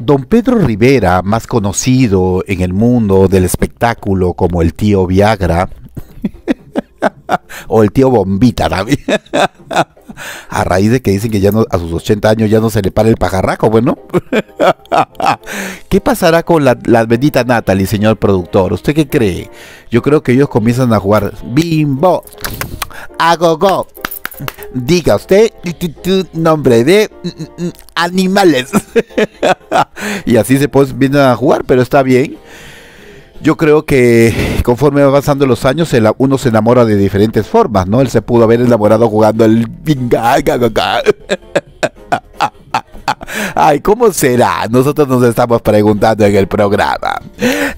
Don Pedro Rivera, más conocido en el mundo del espectáculo como el tío Viagra, o el tío Bombita también, a raíz de que dicen que ya a sus 80 años ya no se le para el pajarraco, bueno. ¿Qué pasará con la, la bendita Natalie, señor productor? ¿Usted qué cree? Yo creo que ellos comienzan a jugar bimbo, a go go, diga usted nombre de mm, mm, mm, animales. y así se vienen a jugar, pero está bien. Yo creo que conforme van pasando los años, uno se enamora de diferentes formas, ¿no? Él se pudo haber enamorado jugando el... Ay, ¿cómo será? Nosotros nos estamos preguntando en el programa.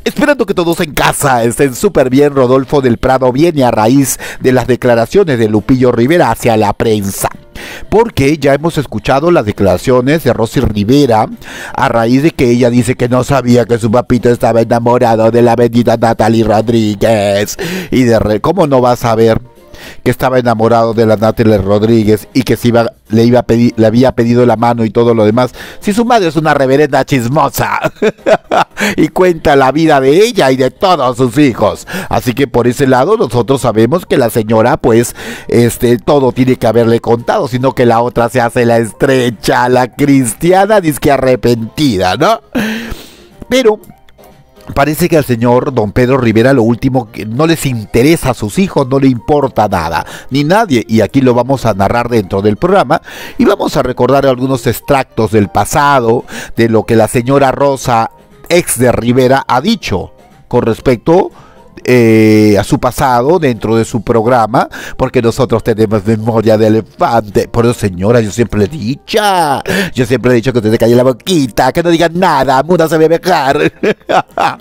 Esperando que todos en casa estén súper bien, Rodolfo del Prado viene a raíz de las declaraciones de Lupillo Rivera hacia la prensa porque ya hemos escuchado las declaraciones de Rosy Rivera a raíz de que ella dice que no sabía que su papito estaba enamorado de la bendita Natalie Rodríguez. Y de ¿cómo no va a saber? que estaba enamorado de la Natalie Rodríguez y que se iba, le, iba a le había pedido la mano y todo lo demás, si su madre es una reverenda chismosa y cuenta la vida de ella y de todos sus hijos. Así que por ese lado nosotros sabemos que la señora pues este todo tiene que haberle contado, sino que la otra se hace la estrecha, la cristiana, disque arrepentida, ¿no? Pero Parece que al señor don Pedro Rivera lo último que no les interesa a sus hijos, no le importa nada, ni nadie, y aquí lo vamos a narrar dentro del programa, y vamos a recordar algunos extractos del pasado, de lo que la señora Rosa, ex de Rivera, ha dicho con respecto a eh, a su pasado dentro de su programa, porque nosotros tenemos memoria de elefante. Por eso, señora, yo siempre le he dicho, yo siempre he dicho que usted se calle la boquita, que no diga nada, muda se debe dejar.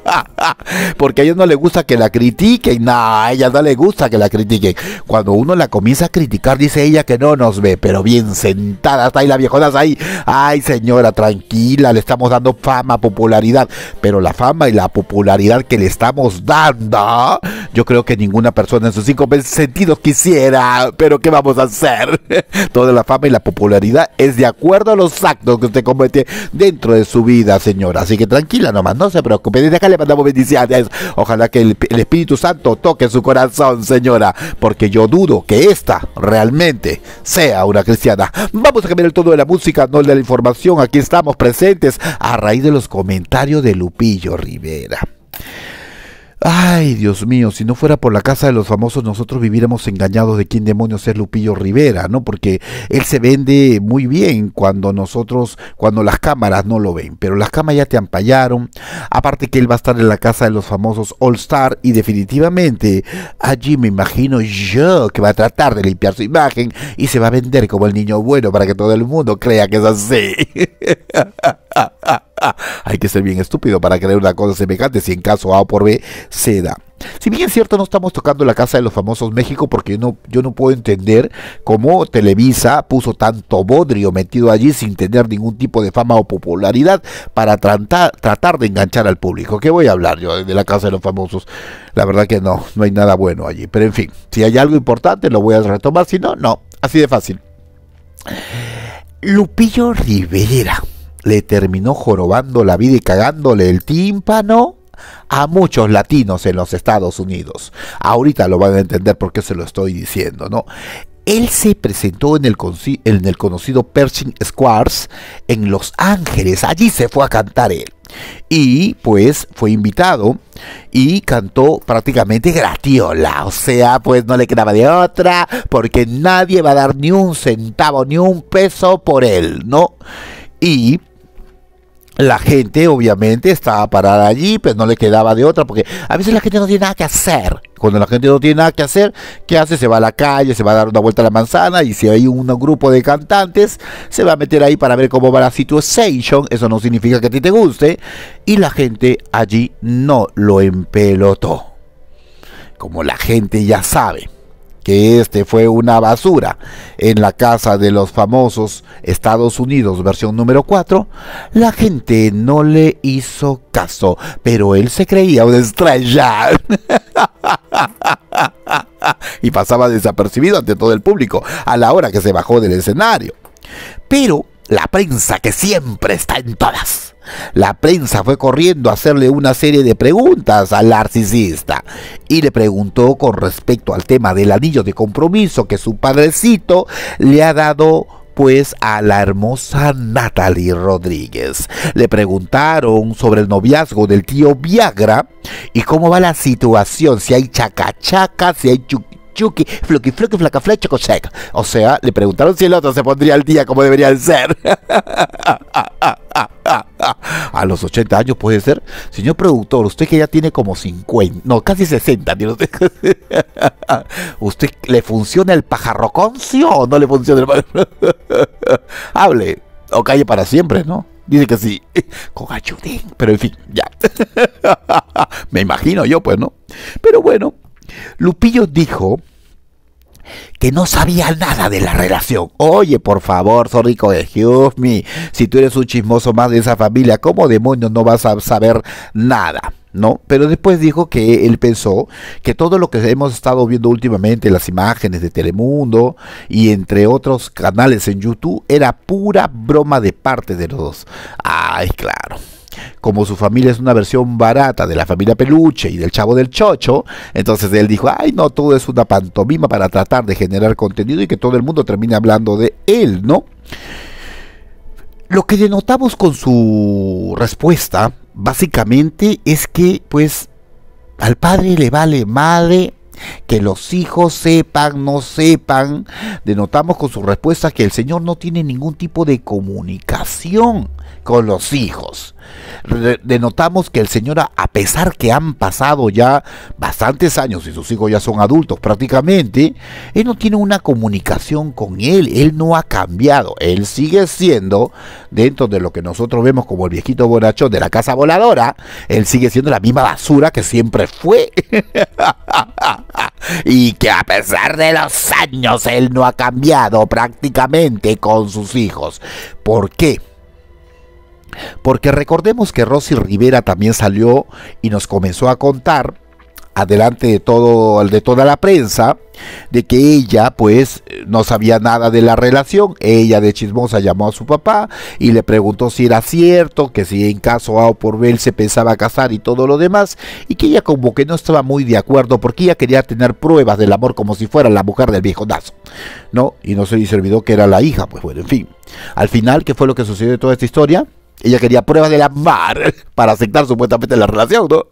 porque a ella no le gusta que la critiquen, nada a ella no le gusta que la critiquen. Cuando uno la comienza a criticar, dice ella que no nos ve, pero bien sentada está ahí la viejona, ahí. Ay, señora, tranquila, le estamos dando fama, popularidad, pero la fama y la popularidad que le estamos dando Yo creo que ninguna persona en sus cinco sentidos quisiera, pero ¿qué vamos a hacer? Toda la fama y la popularidad es de acuerdo a los actos que usted comete dentro de su vida, señora. Así que tranquila nomás, no se preocupe. Desde acá le mandamos bendiciones. Ojalá que el, Espíritu Santo toque su corazón, señora, porque yo dudo que esta realmente sea una cristiana. Vamos a cambiar el tono de la música, no de la información. Aquí estamos presentes a raíz de los comentarios de Lupillo Rivera. Ay, Dios mío, si no fuera por la casa de los famosos, nosotros viviríamos engañados de quién demonios es Lupillo Rivera, ¿no? Porque él se vende muy bien cuando nosotros, cuando las cámaras no lo ven, pero las cámaras ya te ampallaron. Aparte que él va a estar en la casa de los famosos All Star y definitivamente allí me imagino yo que va a tratar de limpiar su imagen y se va a vender como el niño bueno para que todo el mundo crea que es así. Hay que ser bien estúpido para creer una cosa semejante si en caso A por B se da. Si bien es cierto, no estamos tocando la casa de los famosos México porque no, yo no puedo entender cómo Televisa puso tanto bodrio metido allí sin tener ningún tipo de fama o popularidad para tratar, tratar de enganchar al público. ¿Qué voy a hablar yo de la casa de los famosos? La verdad que no, no hay nada bueno allí. Pero en fin, si hay algo importante lo voy a retomar, si no, no, así de fácil. Lupillo Rivera le terminó jorobando la vida y cagándole el tímpano a muchos latinos en los Estados Unidos. Ahorita lo van a entender por qué se lo estoy diciendo, ¿no? Él se presentó en el, en el conocido Pershing Squares en Los Ángeles. Allí se fue a cantar él. Y pues fue invitado y cantó prácticamente gratiola. O sea, pues no le quedaba de otra porque nadie va a dar ni un centavo, ni un peso por él, ¿no? Y la gente obviamente estaba parada allí, pero pues, no le quedaba de otra, porque a veces la gente no tiene nada que hacer. Cuando la gente no tiene nada que hacer, ¿qué hace? Se va a la calle, se va a dar una vuelta a la manzana y si hay un grupo de cantantes, se va a meter ahí para ver cómo va la situación. Eso no significa que a ti te guste. Y la gente allí no lo empelotó. Como la gente ya sabe que este fue una basura en la casa de los famosos Estados Unidos, versión número 4, la gente no le hizo caso, pero él se creía un estrella. y pasaba desapercibido ante todo el público a la hora que se bajó del escenario. Pero la prensa que siempre está en todas la prensa fue corriendo a hacerle una serie de preguntas al narcisista y le preguntó con respecto al tema del anillo de compromiso que su padrecito le ha dado pues a la hermosa Natalie Rodríguez. Le preguntaron sobre el noviazgo del tío Viagra y cómo va la situación, si hay chacachaca, si hay chuki, fluki, fluki, flaca, flecha, O sea, le preguntaron si el otro se pondría al día como debería ser. A los 80 años puede ser. Señor productor, usted que ya tiene como 50, no, casi 60, usted? le funciona el pajarroconcio o no le funciona el pajarroconcio? Hable, o calle para siempre, ¿no? Dice que sí, con pero en fin, ya. Me imagino yo, pues, ¿no? Pero bueno, Lupillo dijo que no sabía nada de la relación. Oye, por favor, zorrico de me si tú eres un chismoso más de esa familia, ¿cómo demonios no vas a saber nada? ¿No? Pero después dijo que él pensó que todo lo que hemos estado viendo últimamente, las imágenes de Telemundo y entre otros canales en YouTube, era pura broma de parte de los dos. Ay, claro como su familia es una versión barata de la familia Peluche y del Chavo del Chocho, entonces él dijo, ay no, todo es una pantomima para tratar de generar contenido y que todo el mundo termine hablando de él, ¿no? Lo que denotamos con su respuesta, básicamente, es que pues al padre le vale madre que los hijos sepan, no sepan, denotamos con sus respuestas que el Señor no tiene ningún tipo de comunicación con los hijos. Denotamos que el Señor, a pesar que han pasado ya bastantes años y sus hijos ya son adultos prácticamente, Él no tiene una comunicación con Él, Él no ha cambiado, Él sigue siendo, dentro de lo que nosotros vemos como el viejito borracho de la casa voladora, Él sigue siendo la misma basura que siempre fue. y que a pesar de los años él no ha cambiado prácticamente con sus hijos. ¿Por qué? Porque recordemos que Rosy Rivera también salió y nos comenzó a contar adelante de todo de toda la prensa de que ella pues no sabía nada de la relación ella de chismosa llamó a su papá y le preguntó si era cierto que si en caso A o por B se pensaba casar y todo lo demás y que ella como que no estaba muy de acuerdo porque ella quería tener pruebas del amor como si fuera la mujer del viejo Nazo no y no se le que era la hija pues bueno en fin al final qué fue lo que sucedió de toda esta historia ella quería pruebas del amor para aceptar supuestamente la relación no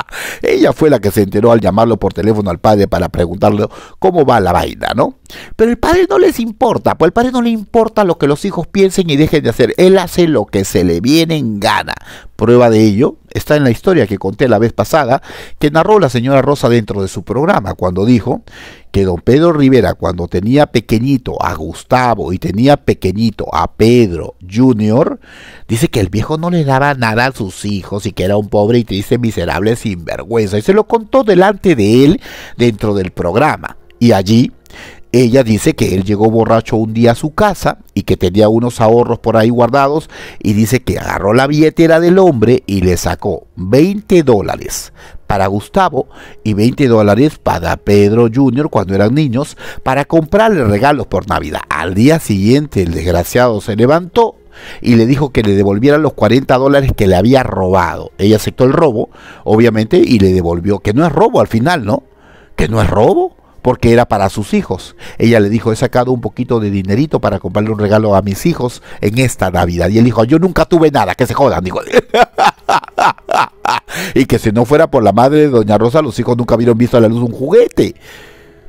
Ella fue la que se enteró al llamarlo por teléfono al padre para preguntarle cómo va la vaina, ¿no? Pero el padre no les importa, pues el padre no le importa lo que los hijos piensen y dejen de hacer. Él hace lo que se le viene en gana. Prueba de ello está en la historia que conté la vez pasada, que narró la señora Rosa dentro de su programa, cuando dijo que don Pedro Rivera, cuando tenía pequeñito a Gustavo y tenía pequeñito a Pedro Jr., dice que el viejo no le daba nada a sus hijos y que era un pobre y triste miserable sinvergüenza. Y se lo contó delante de él dentro del programa. Y allí ella dice que él llegó borracho un día a su casa y que tenía unos ahorros por ahí guardados y dice que agarró la billetera del hombre y le sacó 20 dólares para Gustavo y 20 dólares para Pedro Jr. cuando eran niños para comprarle regalos por Navidad. Al día siguiente el desgraciado se levantó y le dijo que le devolvieran los 40 dólares que le había robado. Ella aceptó el robo, obviamente, y le devolvió, que no es robo al final, ¿no? Que no es robo porque era para sus hijos. Ella le dijo, he sacado un poquito de dinerito para comprarle un regalo a mis hijos en esta Navidad. Y él dijo, yo nunca tuve nada, que se jodan, y que si no fuera por la madre de Doña Rosa, los hijos nunca hubieran visto a la luz un juguete.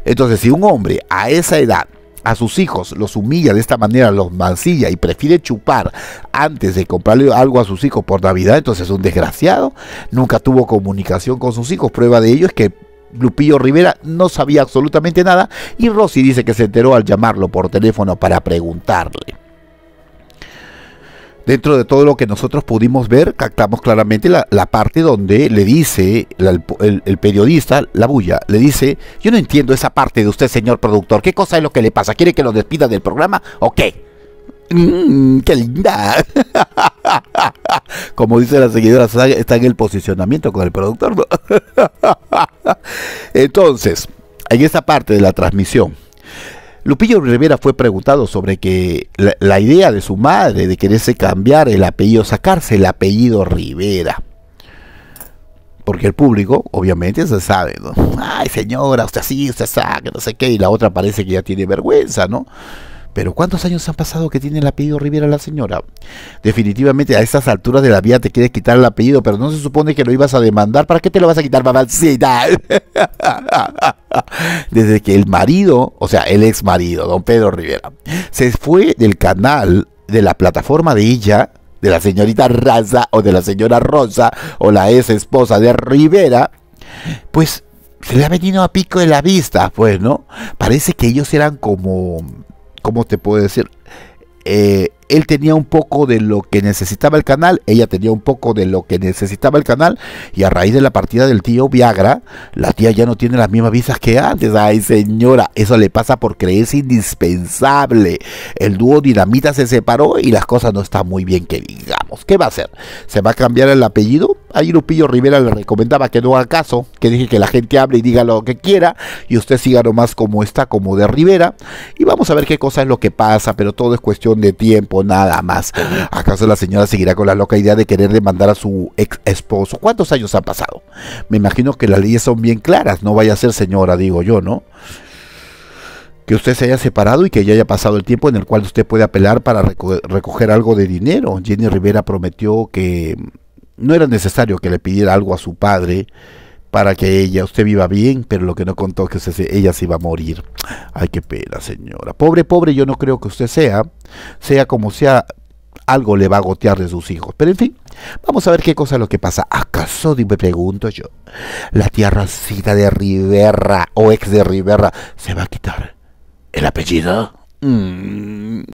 Entonces, si un hombre a esa edad a sus hijos, los humilla de esta manera, los mancilla y prefiere chupar antes de comprarle algo a sus hijos por Navidad, entonces es un desgraciado. Nunca tuvo comunicación con sus hijos. Prueba de ello es que Lupillo Rivera no sabía absolutamente nada y Rossi dice que se enteró al llamarlo por teléfono para preguntarle. Dentro de todo lo que nosotros pudimos ver, captamos claramente la, parte donde le dice el, periodista, la bulla, le dice, yo no entiendo esa parte de usted, señor productor, ¿qué cosa es lo que le pasa? ¿Quiere que lo despida del programa o qué? Mm, ¡Qué linda! Como dice la seguidora, está en el posicionamiento con el productor. Entonces, en esta parte de la transmisión, Lupillo Rivera fue preguntado sobre que la, idea de su madre de quererse cambiar el apellido, sacarse el apellido Rivera. Porque el público, obviamente, se sabe, ¿no? Ay, señora, usted sí, usted sabe, no sé qué, y la otra parece que ya tiene vergüenza, ¿no? Pero ¿cuántos años han pasado que tiene el apellido Rivera la señora? Definitivamente a estas alturas de la vida te quieres quitar el apellido, pero no se supone que lo ibas a demandar. ¿Para qué te lo vas a quitar, mamacita? Desde que el marido, o sea, el ex marido, don Pedro Rivera, se fue del canal, de la plataforma de ella, de la señorita Raza o de la señora Rosa o la ex esposa de Rivera, pues se le ha venido a pico de la vista, pues, ¿no? Parece que ellos eran como ¿cómo te puedo decir? Eh, él tenía un poco de lo que necesitaba el canal, ella tenía un poco de lo que necesitaba el canal, y a raíz de la partida del tío Viagra, la tía ya no tiene las mismas visas que antes. Ay, señora, eso le pasa por es indispensable. El dúo Dinamita se separó y las cosas no están muy bien que digamos. ¿Qué va a hacer? ¿Se va a cambiar el apellido? Ahí Lupillo Rivera le recomendaba que no haga caso, que dije que la gente hable y diga lo que quiera, y usted siga nomás como está, como de Rivera, y vamos a ver qué cosa es lo que pasa, pero todo es cuestión de tiempo nada más. ¿Acaso la señora seguirá con la loca idea de querer demandar a su ex esposo? ¿Cuántos años han pasado? Me imagino que las leyes son bien claras, no vaya a ser señora, digo yo, ¿no? que usted se haya separado y que ya haya pasado el tiempo en el cual usted puede apelar para recoger algo de dinero. Jenny Rivera prometió que no era necesario que le pidiera algo a su padre para que ella, usted viva bien, pero lo que no contó es que ella se iba a morir. Ay, qué pena, señora. Pobre, pobre, yo no creo que usted sea, sea como sea, algo le va a gotear de sus hijos. Pero en fin, vamos a ver qué cosa es lo que pasa. ¿Acaso, me pregunto yo, la tierracita de Rivera o ex de Rivera se va a quitar el apellido? Mm.